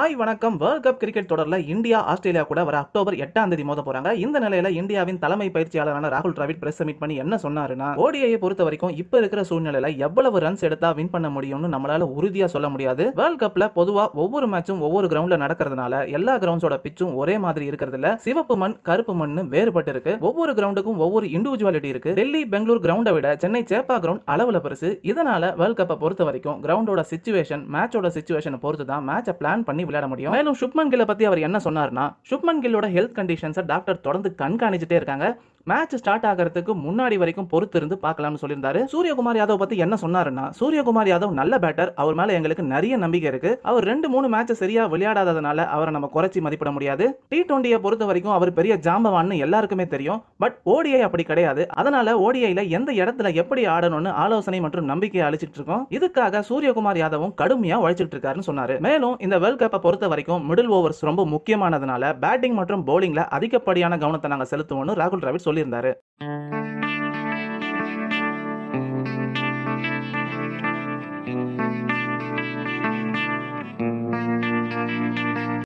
hi வணக்கம் world cup cricket தொடரில் India Australia கூட வர அக்டோபர் எட்டாம் தேதி மோத போறாங்க இந்த நிலையில இந்தியாவின் தலைமை பயிற்சியாளரான ராகுல் டிராவிட் பிரஸ் மீட் பண்ணி என்ன சொன்னாருன்னா ஓடிஐயை பொறுத்த வரைக்கும் இப்ப இருக்கிற சூழ்நிலையில எவ்வளவு ரன்ஸ் எடுத்தா வின் பண்ண முடியும்னு நம்மளால உறுதியா சொல்ல முடியாது வேர்ல்ட் கப்ல பொதுவா ஒவ்வொரு மேட்சும் ஒவ்வொரு கிரவுண்ட்ல நடக்கிறதுனால எல்லா கிரவுண்ட்ஸோட பிச்சும் ஒரே மாதிரி இல்ல சிவப்பு மண் கருப்பு மண் வேறுபட்டு இருக்கு ஒவ்வொரு கிரவுண்டுக்கும் ஒவ்வொரு இண்டிவிஜுவாலிட்டி இருக்கு டெல்லி பெங்களூர் கிரவுண்டை விட சென்னை சேப்பா கிரவுண்ட் அளவுல பெருசு இதனால வேர்ல்ட் கப்பை பொறுத்த வரைக்கும் கிரவுண்டோட சுச்சுவேஷன் மேட்சோட சுச்சுவேஷனை பொறுத்து தான் மேட்சை பிளான் பண்ணி விளையாட முடியும் மேலும் சுப்மன் கில்லை பற்றி அவர் என்ன சொன்னார்னா சுப்மன் கில்லோட ஹெல்த் கண்டிஷன்ஸை டாக்டர் தொடர்ந்து கண்காணிச்சுட்டே இருக்காங்க மேட்ச் ஸ்டார்ட் ஆகிறதுக்கு முன்னாடி வரைக்கும் பொறுத்து இருந்து பார்க்கலாம்னு சொல்லியிருந்தாரு சூரியகுமார் யாதவ் பத்தி என்ன சொன்னாருன்னா சூரியகுமார் யாதவ் நல்ல பேட்டர் அவர் மேல எங்களுக்கு நிறைய நம்பிக்கை இருக்கு அவர் ரெண்டு மூணு மேட்ச் சரியா விளையாடாததுனால அவரை நம்ம குறைச்சி மதிப்பிட முடியாது டி டுவெண்டியை பொறுத்த வரைக்கும் அவர் பெரிய ஜாம்பவான்னு எல்லாருக்குமே தெரியும் பட் ஓடிஐ அப்படி கிடையாது அதனால ஓடிஐல எந்த இடத்துல எப்படி ஆடணும்னு ஆலோசனை மற்றும் நம்பிக்கையை அழிச்சிட்டு இருக்கோம் இதுக்காக சூரியகுமார் யாதவும் கடுமையா உழைச்சிட்டு இருக்காருன்னு சொன்னாரு மேலும் இந்த வேர்ல்ட் கப்பை பொறுத்த வரைக்கும் மிடில் ஓவர்ஸ் ரொம்ப முக்கியமானதுனால பேட்டிங் மற்றும் பவுலிங்ல அதிகப்படியான கவனத்தை நாங்கள் செலுத்துவோம்னு ராகுல் டிராவிட் சொல்லியிருந்தாரு